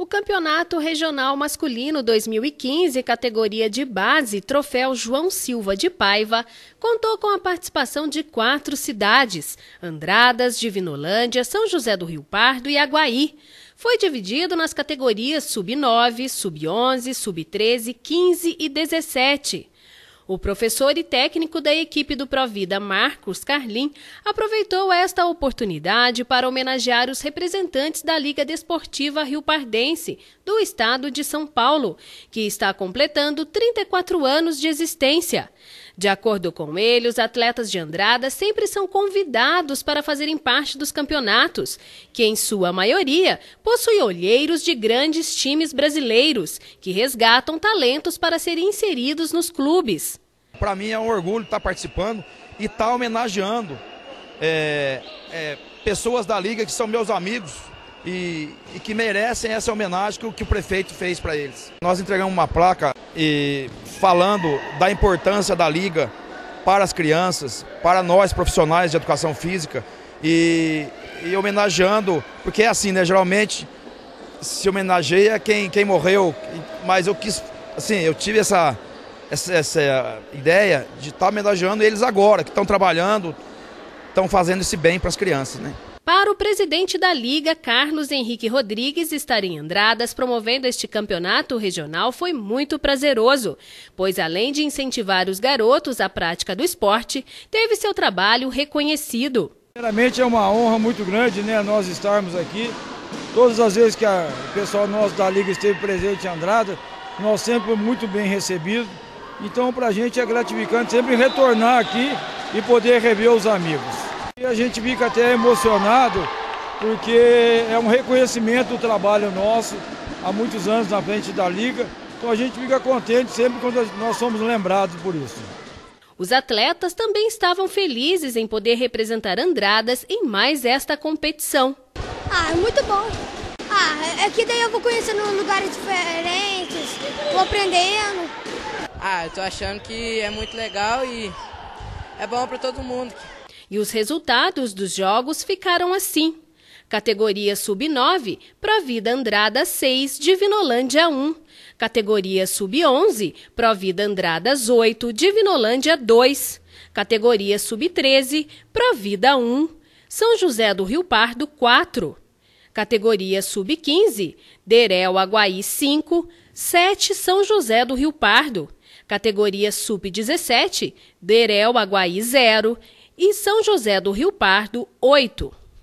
O Campeonato Regional Masculino 2015, categoria de base, troféu João Silva de Paiva, contou com a participação de quatro cidades: Andradas, Divinolândia, São José do Rio Pardo e Aguaí. Foi dividido nas categorias Sub-9, Sub-11, Sub-13, 15 e 17. O professor e técnico da equipe do Provida, Marcos Carlim, aproveitou esta oportunidade para homenagear os representantes da Liga Desportiva Rio Pardense, do estado de São Paulo, que está completando 34 anos de existência. De acordo com ele, os atletas de Andrada sempre são convidados para fazerem parte dos campeonatos, que em sua maioria possuem olheiros de grandes times brasileiros, que resgatam talentos para serem inseridos nos clubes. Para mim é um orgulho estar tá participando e estar tá homenageando é, é, pessoas da liga que são meus amigos e, e que merecem essa homenagem que o, que o prefeito fez para eles. Nós entregamos uma placa e falando da importância da liga para as crianças, para nós profissionais de educação física e, e homenageando, porque é assim, né? Geralmente se homenageia quem, quem morreu, mas eu quis, assim, eu tive essa essa, essa ideia de estar tá homenageando eles agora, que estão trabalhando, estão fazendo esse bem para as crianças. Né? Para o presidente da Liga, Carlos Henrique Rodrigues, estar em Andradas promovendo este campeonato regional foi muito prazeroso, pois além de incentivar os garotos à prática do esporte, teve seu trabalho reconhecido. Primeiramente é uma honra muito grande né, nós estarmos aqui. Todas as vezes que o pessoal nosso da Liga esteve presente em Andrada, nós sempre muito bem recebidos. Então, para a gente é gratificante sempre retornar aqui e poder rever os amigos. E a gente fica até emocionado, porque é um reconhecimento do trabalho nosso há muitos anos na frente da Liga. Então, a gente fica contente sempre quando nós somos lembrados por isso. Os atletas também estavam felizes em poder representar Andradas em mais esta competição. Ah, é muito bom. Ah, é que daí eu vou conhecendo lugares diferentes, vou aprendendo. Ah, eu tô achando que é muito legal e é bom para todo mundo. E os resultados dos jogos ficaram assim. Categoria Sub-9, Provida Andrada 6, Divinolândia 1. Categoria Sub-11, Provida Andradas 8, Divinolândia 2. Categoria Sub-13, Provida 1. São José do Rio Pardo 4. Categoria Sub-15, Derel Aguaí 5, 7 São José do Rio Pardo. Categoria Sub-17, Derel Aguaí 0 e São José do Rio Pardo 8.